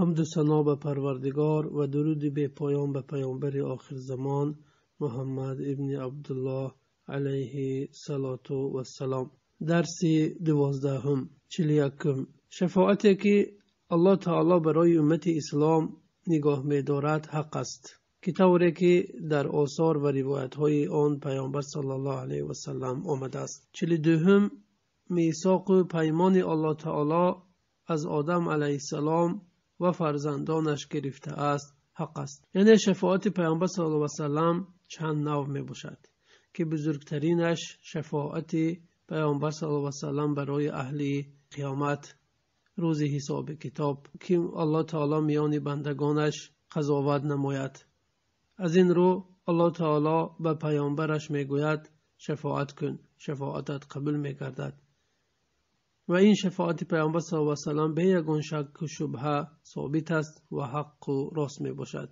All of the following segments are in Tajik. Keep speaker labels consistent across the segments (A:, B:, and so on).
A: ҳамду сано ба парвардигор ва дуруди бепоён ба паёмбари охирзамон муҳаммад ибни абдуллоҳ алайҳи салоту вассалом дарси дувоздаҳум чилякум шафоате ки аллоҳ таоло барои уммати ислом нигоҳ медорад ҳақ аст ки тавре ки дар осор ва ривоятҳои он паёмбар салаи васалам омадааст чили дуюм мисоқу паймони аллоҳ таоло аз одам алайҳиссалом و فرزندانش گرفته است حق است یعنی شفاعت پیامبر صلی الله علیه و سلم چند نوع می باشد که بزرگترینش شفاعت پیامبر صلی الله علیه و سلم برای اهل قیامت روز حساب کتاب که الله تعالی میان بندگانش قضاوت نماید از این رو الله تعالی به پیامبرش میگوید شفاعت کن شفاعتت قبول میگردد و این شفاعت پیامبر صلی الله علیه و سلم به یگون شک و شبهه ثابت است و حق و راست می باشد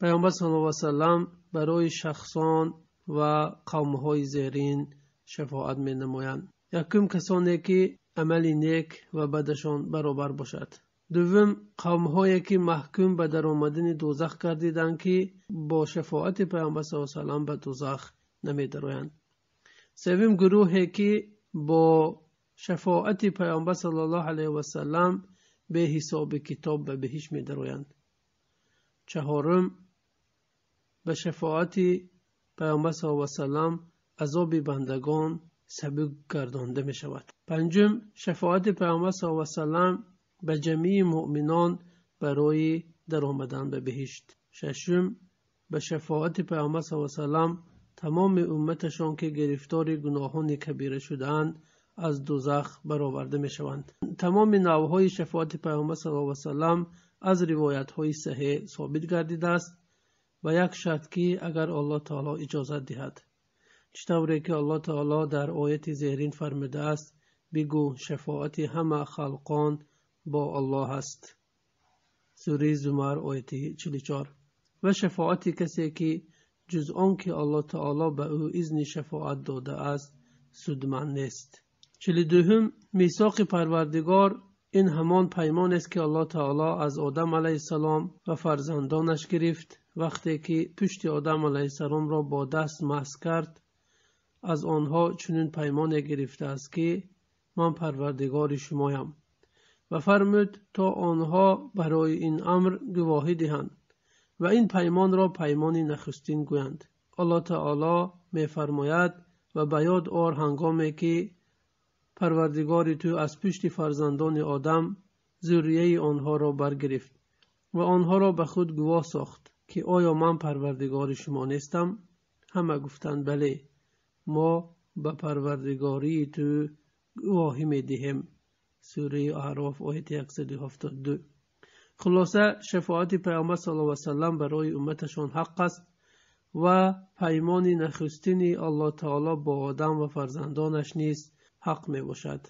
A: پیامبر صلی الله علیه و سلم برای شخصان و قوم های زیرین شفاعت می نمایند یکم کسانی که عمل نیک و بدشان برابر باشد دوم قوم هایی که محکوم به درآمدن دوزخ کردیدند که با شفاعت پیامبر صلی الله علیه و سلم به دوزخ نمی درویند سوم گروهی که با шафоати паёмбар сал ллоҳ алайҳи васалам бе ҳисоби китоб ба биҳиш медароянд чаҳорум ба шафоати паёмбар сал васалам азоби бандагон сабук гардонда мешавад панҷум шафоати паёмбар сал васалам ба ҷамеи муъминон барои даромадан ба биҳишт шашум ба шафоати паёмбар сал васалам тамоми умматашон ки гирифтори гуноҳони кабира шудаанд аз дузах бароварда мешаванд тамоми навъҳои шафоати пайғамбар сал васалам аз ривоятҳои саҳеҳ собит гардидааст ва як шарт ки агар аллоҳ таоло иҷозат диҳад чӣ тавре ки аллоҳ таоло дар ояти зеҳрин фармудааст бигӯ шафоати ҳама халқон бо аллоҳ аст сури зумар ояти ччор ва шафоати касе ки ҷуз он ки аллоҳ таоло ба ӯ изни шафоат додааст судманд нест чилидуюм мисоқи парвардигор ин ҳамон паймонест ки аллоҳ таоло аз одам алайҳиссалом ва фарзандонаш гирифт вақте ки пушти одам алайҳиссаломро бо даст маҳз кард аз онҳо чунин паймоне гирифтааст ки ман парвардигори шумоям ва фармуд то онҳо барои ин амр гувоҳӣ диҳанд ва ин паймонро паймони нахустин гӯянд аллоҳ таоло мефармояд ва ба ёд ор ҳангоме ки парвардигори ту аз пишти фарзандони одам зурияи онҳоро баргирифт ва онҳоро ба худ гувоҳ сохт ки оё ман парвардигори шумо нестам ҳама гуфтанд бале мо ба парвардигории ту гувоҳӣ медиҳем сураи аъроф ояти 172 хулоса шафоати паомбар сала всалам барои умматашон ҳаққ аст ва паймони нахустини аллоҳ таоло бо одам ва фарзандонаш нест حق میباشد